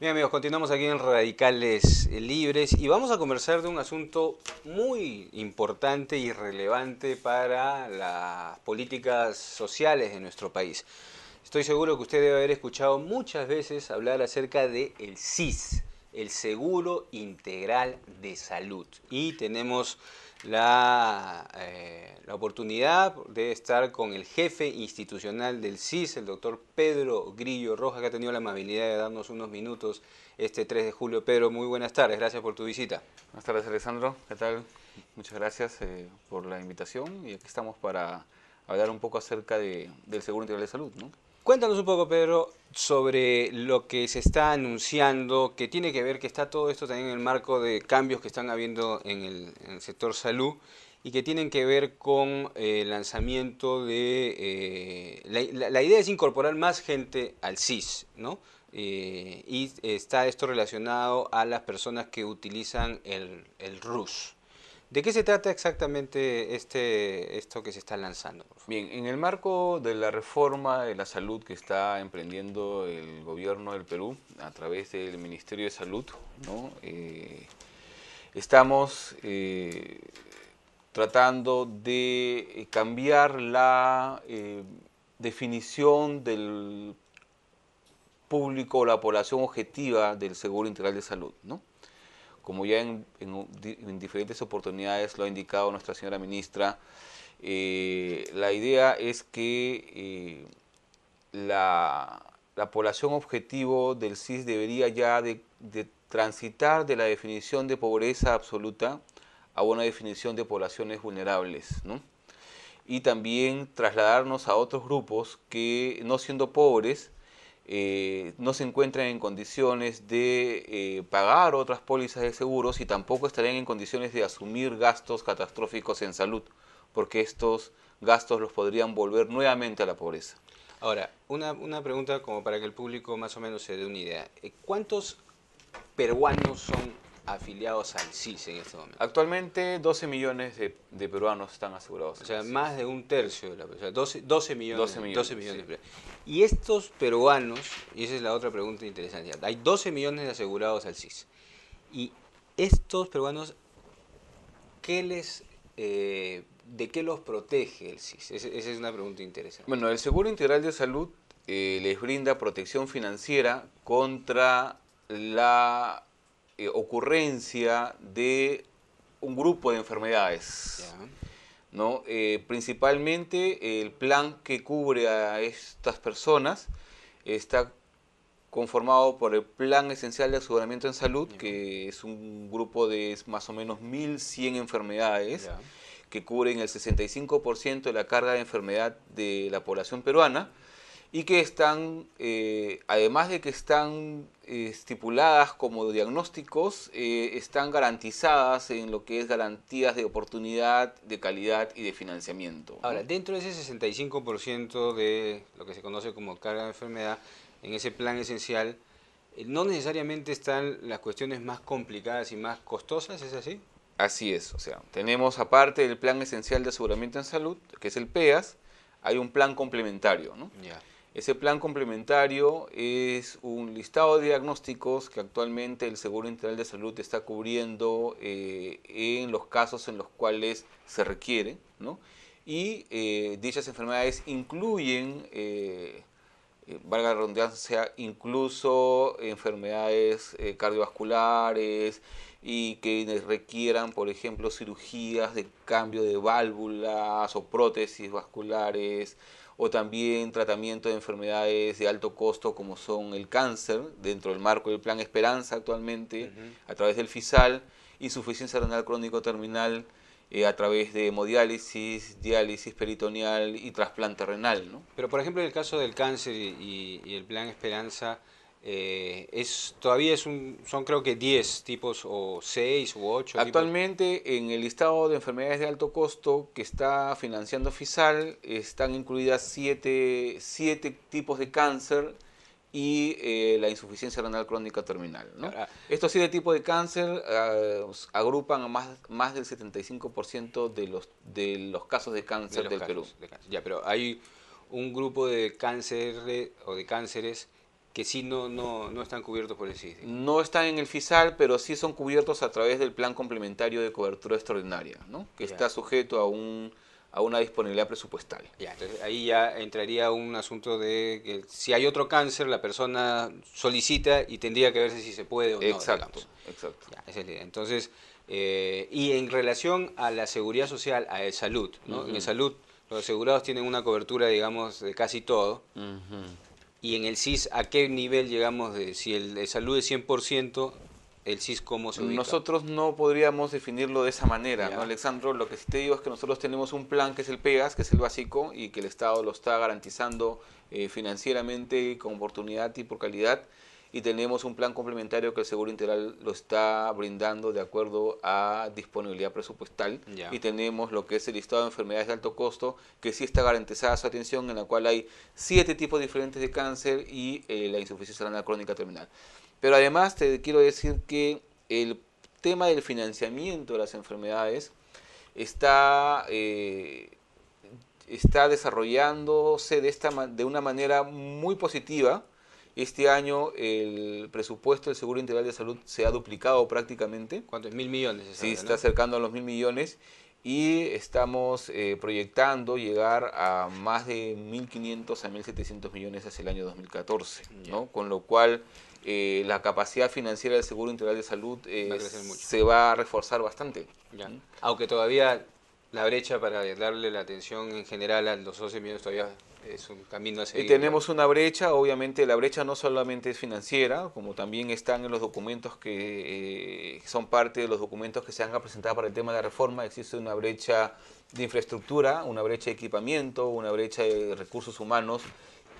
Bien amigos, continuamos aquí en Radicales eh, Libres y vamos a conversar de un asunto muy importante y relevante para las políticas sociales de nuestro país. Estoy seguro que usted debe haber escuchado muchas veces hablar acerca del CIS, el seguro integral de salud. Y tenemos la, eh, la, oportunidad de estar con el jefe institucional del CIS, el doctor Pedro Grillo Rojas, que ha tenido la amabilidad de darnos unos minutos este 3 de julio. Pedro, muy buenas tardes, gracias por tu visita. Buenas tardes, Alessandro, ¿qué tal? Muchas gracias eh, por la invitación y aquí estamos para hablar un poco acerca del Seguro Integral de Salud. ¿no? Cuéntanos un poco, Pedro, sobre lo que se está anunciando, que tiene que ver que está todo esto también en el marco de cambios que están habiendo en el, sector salud y que tienen que ver con eh, el lanzamiento de... Eh, la, idea es incorporar más gente al CIS, ¿no? Eh, y está esto relacionado a las personas que utilizan el, el RUS. ¿De qué se trata exactamente este, esto que se está lanzando? Bien, en el marco de la reforma de la salud que está emprendiendo el gobierno del Perú a través del Ministerio de Salud, ¿no? Eh, estamos eh, tratando de cambiar la eh, definición del público la población objetiva del Seguro Integral de Salud. ¿no? Como ya en, diferentes oportunidades lo ha indicado nuestra señora ministra, eh, la idea es que eh, la, población objetivo del CIS debería ya de, de transitar de la definición de pobreza absoluta a una definición de poblaciones vulnerables, ¿no? y también trasladarnos a otros grupos que, no siendo pobres, eh, no se encuentran en condiciones de eh, pagar otras pólizas de seguros y tampoco estarían en condiciones de asumir gastos catastróficos en salud, porque estos gastos los podrían volver nuevamente a la pobreza. Ahora, una, una pregunta como para que el público más o menos se dé una idea. ¿Cuántos peruanos son afiliados al CIS en este momento. Actualmente 12 millones de, peruanos están asegurados. O sea, más de un tercio de la población. 12, millones. 12 millones, Y estos peruanos, y esa es la otra pregunta interesante, hay 12 millones de asegurados al CIS. Y estos peruanos, ¿qué les... Eh, ¿De qué los protege el CIS? esa es una pregunta interesante. Bueno, el Seguro Integral de Salud eh, les brinda protección financiera contra la eh, ocurrencia de un grupo de enfermedades. ¿no? Eh, principalmente el plan que cubre a estas personas está conformado por el Plan Esencial de Aseguramiento en Salud, que es un grupo de más o menos 1.100 enfermedades que cubren el 65% de la carga de enfermedad de la población peruana y que están, eh, además de que están eh, estipuladas como diagnósticos, eh, están garantizadas en lo que es garantías de oportunidad, de calidad y de financiamiento. Ahora, dentro de ese 65% de lo que se conoce como carga de enfermedad, en ese plan esencial, no necesariamente están las cuestiones más complicadas y más costosas, ¿es así? Así es, o sea, tenemos aparte del plan esencial de aseguramiento en salud, que es el PEAS, hay un plan complementario, ¿no? Ya. Ese plan complementario es un listado de diagnósticos que actualmente el Seguro Integral de Salud está cubriendo eh, en los casos en los cuales se requiere, ¿no? Y eh, dichas enfermedades incluyen, eh, valga la redundancia, incluso enfermedades cardiovasculares y que requieran, por ejemplo, cirugías de cambio de válvulas o prótesis vasculares, o también tratamiento de enfermedades de alto costo como son el cáncer, dentro del marco del Plan Esperanza actualmente, a través del FISAL, insuficiencia renal crónico terminal eh, a través de hemodiálisis, diálisis peritoneal y trasplante renal. Pero por ejemplo en el caso del cáncer y, y el Plan Esperanza, eh, es, todavía es un, son creo que 10 tipos o 6 u 8. Actualmente en el listado de enfermedades de alto costo que está financiando FISAL están incluidas 7 siete, tipos de cáncer y eh, la insuficiencia renal crónica terminal. Ah. Estos siete tipos de cáncer ah, agrupan a más, más del 75% de los, de los casos de cáncer del Perú. Ya, pero hay un grupo de cáncer eh, o de cánceres que sí no, no, están cubiertos por el CISDE. No están en el FISAL, pero sí son cubiertos a través del Plan Complementario de Cobertura Extraordinaria, ¿no? que está sujeto a, un, a una disponibilidad presupuestal. ahí ya entraría un asunto de que si hay otro cáncer, la persona solicita y tendría que ver si se puede o no. Exacto, Entonces, eh, y en relación a la seguridad social, a la salud, ¿no? en salud los asegurados tienen una cobertura, digamos, de casi todo y en el CIS a qué nivel llegamos, de, si el de salud es 100%, el CIS cómo se ubica? Nosotros no podríamos definirlo de esa manera, ¿no, Alexandro? Lo que sí te digo es que nosotros tenemos un plan que es el PEGAS, que es el básico, y que el Estado lo está garantizando eh, financieramente, con oportunidad y por calidad y tenemos un plan complementario que el Seguro Integral lo está brindando de acuerdo a disponibilidad presupuestal y tenemos lo que es el listado de enfermedades de alto costo que sí está garantizada su atención en la cual hay siete tipos diferentes de cáncer y eh, la insuficiencia renal crónica terminal. Pero además te quiero decir que el tema del financiamiento de las enfermedades está... Eh, está desarrollándose de, esta, de una manera muy positiva este año el presupuesto del Seguro Integral de Salud se ha duplicado prácticamente. ¿Cuántos mil millones? sí, está acercando a los mil millones y estamos eh, proyectando llegar a más de 1.500 a 1.700 millones hacia el año 2014, ¿no? Con lo cual eh, la capacidad financiera del Seguro Integral de Salud eh, se va a reforzar bastante. ¿Mm? Aunque todavía la brecha para darle la atención en general a los 12 millones todavía es un camino a seguir. Y tenemos una brecha, obviamente la brecha no solamente es financiera, como también están en los documentos que eh, son parte de los documentos que se han presentado para el tema de la reforma, existe una brecha de infraestructura, una brecha de equipamiento, una brecha de recursos humanos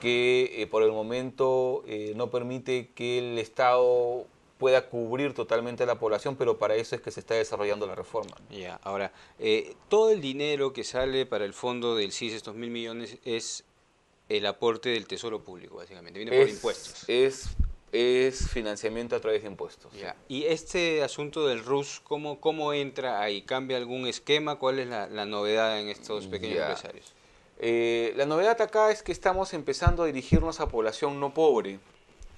que eh, por el momento eh, no permite que el Estado pueda cubrir totalmente a la población, pero para eso es que se está desarrollando la reforma. Ya, ahora, todo el dinero que sale para el fondo del CIS, estos mil millones, es el aporte del Tesoro Público, básicamente, viene por impuestos. Es, es financiamiento a través de impuestos. ¿Y este asunto del RUS, cómo, cómo entra ahí? ¿Cambia algún esquema? ¿Cuál es la, novedad en estos pequeños empresarios? Eh, la novedad acá es que estamos empezando a dirigirnos a población no pobre,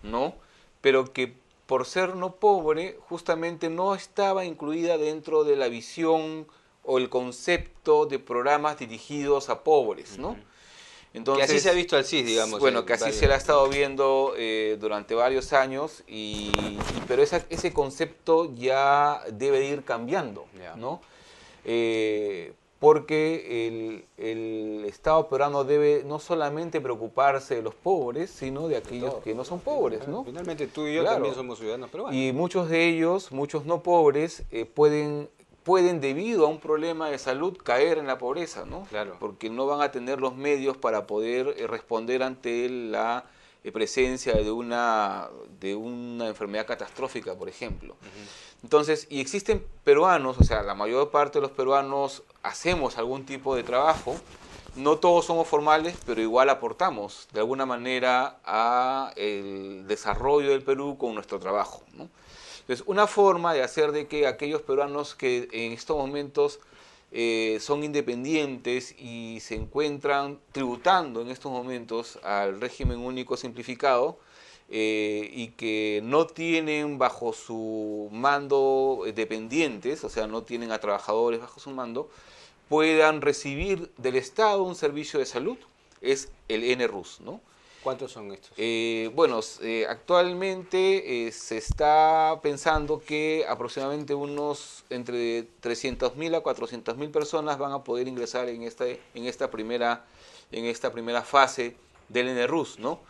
¿no? Pero que por ser no pobre, justamente no estaba incluida dentro de la visión o el concepto de programas dirigidos a pobres, ¿no? que así se ha visto al CIS, digamos. Bueno, que así se la ha estado viendo eh, durante varios años, y, pero ese concepto ya debe ir cambiando, ¿no? Eh, porque el, Estado peruano debe no solamente preocuparse de los pobres, sino de aquellos que no son pobres, ¿no? Finalmente tú y yo también somos ciudadanos peruanos. Y muchos de ellos, muchos no pobres, eh, pueden pueden debido a un problema de salud caer en la pobreza, ¿no? Claro. Porque no van a tener los medios para poder eh, responder ante la eh, presencia de una, de una enfermedad catastrófica, por ejemplo. Entonces, y existen peruanos, o sea, la mayor parte de los peruanos hacemos algún tipo de trabajo, no todos somos formales, pero igual aportamos de alguna manera a el desarrollo del Perú con nuestro trabajo, ¿no? Entonces, una forma de hacer de que aquellos peruanos que en estos momentos eh, son independientes y se encuentran tributando en estos momentos al régimen único simplificado eh, y que no tienen bajo su mando dependientes, o sea, no tienen a trabajadores bajo su mando, puedan recibir del Estado un servicio de salud, es el NRUS, ¿no? ¿Cuántos son estos? Eh, bueno, eh, actualmente eh, se está pensando que aproximadamente unos entre 300.000 a 400.000 personas van a poder ingresar en esta, en esta, primera, en esta primera fase del NRUS, ¿no?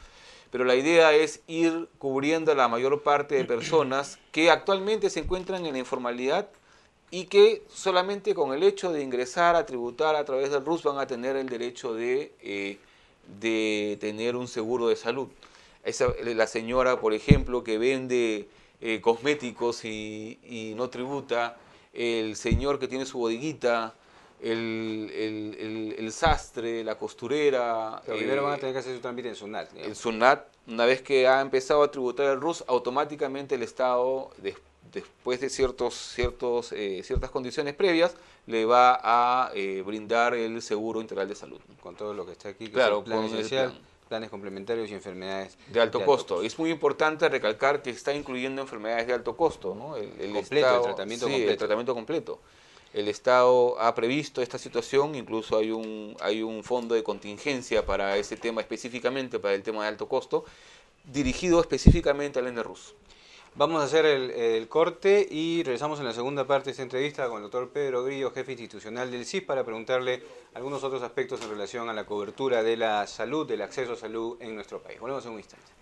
Pero la idea es ir cubriendo a la mayor parte de personas que actualmente se encuentran en la informalidad y que solamente con el hecho de ingresar a tributar a través del RUS van a tener el derecho de de tener un seguro de salud. la señora, por ejemplo, que vende eh, cosméticos y, no tributa, el señor que tiene su bodeguita, el, el, sastre, la costurera. Pero primero eh, van a tener que hacer su en SUNAT. En SUNAT, una vez que ha empezado a tributar el RUS, automáticamente el Estado, después después de ciertos, ciertos, eh, ciertas condiciones previas, le va a eh, brindar el seguro integral de salud. Con todo lo que está aquí, claro, planes complementarios y enfermedades de alto, costo. Es muy importante recalcar que está incluyendo enfermedades de alto costo, ¿no? El, tratamiento completo. El tratamiento completo. El Estado ha previsto esta situación, incluso hay un, hay un fondo de contingencia para ese tema específicamente, para el tema de alto costo, dirigido específicamente al NRUS. Vamos a hacer el, corte y regresamos en la segunda parte de esta entrevista con el doctor Pedro Grillo, jefe institucional del CIS, para preguntarle algunos otros aspectos en relación a la cobertura de la salud, del acceso a salud en nuestro país. Volvemos en un instante.